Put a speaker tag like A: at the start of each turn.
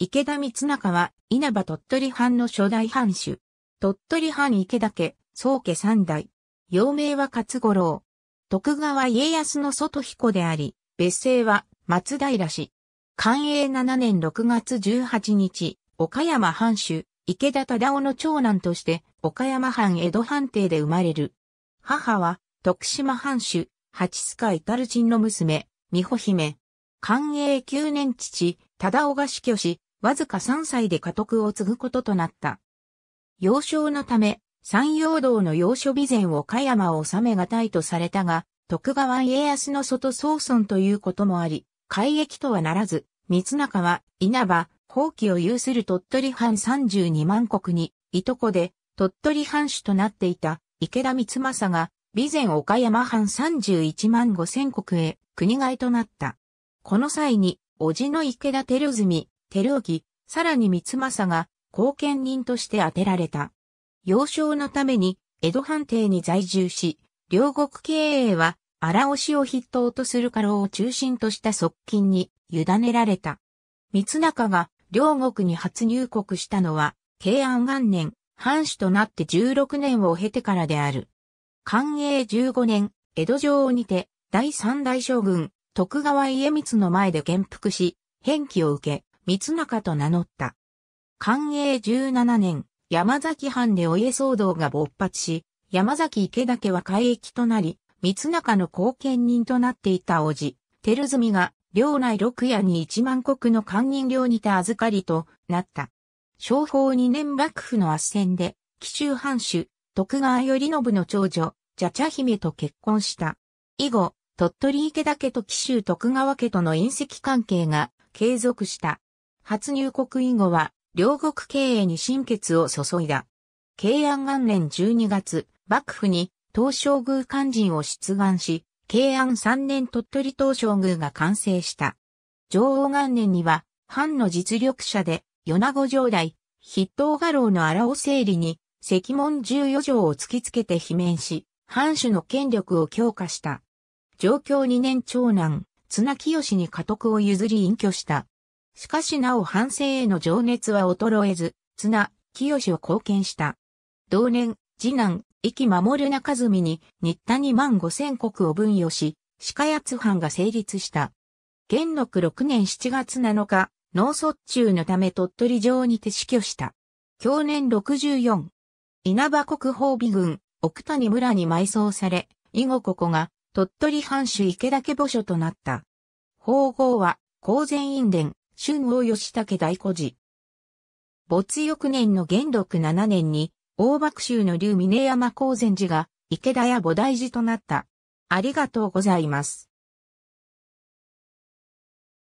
A: 池田光中は、稲葉鳥取藩の初代藩主。鳥取藩池田家、宗家三代。幼名は勝五郎。徳川家康の外彦であり、別姓は松平氏。寛永7年6月18日、岡山藩主、池田忠夫の長男として、岡山藩江戸藩邸で生まれる。母は、徳島藩主、八須賀タル人の娘、美穂姫。寛永9年父、忠夫が死去し、わずか3歳で家督を継ぐこととなった。幼少のため、山陽道の幼所備前を加山を治めがたいとされたが、徳川家康の外総村ということもあり、改易とはならず、三中は稲葉、放棄を有する鳥取藩32万国に、いとこで、鳥取藩主となっていた池田光政が、備前岡山藩31万5千国へ、国外となった。この際に、叔父の池田照住、照沖、さらに三政が後見人として当てられた。幼少のために江戸藩邸に在住し、両国経営は荒押しを筆頭とする家老を中心とした側近に委ねられた。三中が両国に初入国したのは、慶安元年、藩主となって16年を経てからである。寛永15年、江戸城にて、第三代将軍、徳川家光の前で元服し、返記を受け、三中と名乗った。寛永17年、山崎藩でお家騒動が勃発し、山崎池田家は海域となり、三中の後見人となっていた叔父、照住が、領内六夜に一万国の官人領にて預かりとなった。商法二年幕府の圧戦で、紀州藩主、徳川頼信の長女、茶茶姫と結婚した。以後、鳥取池田家と紀州徳川家との隕石関係が継続した。初入国以後は、両国経営に心血を注いだ。慶安元年12月、幕府に東照宮肝心を出願し、慶安3年鳥取東照宮が完成した。上王元年には、藩の実力者で、米子城代、筆頭画廊の荒尾整理に、石門14条を突きつけて罷免し、藩主の権力を強化した。上京2年長男、綱清に家督を譲り隠居した。しかしなお反省への情熱は衰えず、綱、清を貢献した。同年、次男、息気守中住に、新田に万五千国を分与し、鹿奴藩が成立した。元禄6年7月7日、脳卒中のため鳥取城にて死去した。去年64。稲葉国宝美軍、奥谷村に埋葬され、以後ここが、鳥取藩主池田家墓所となった。法号は、公然院殿、春王義武大孤寺。没翌年の元禄七年に、大幕州の竜峰山光禅寺が池田や菩提寺となった。ありがとうございます。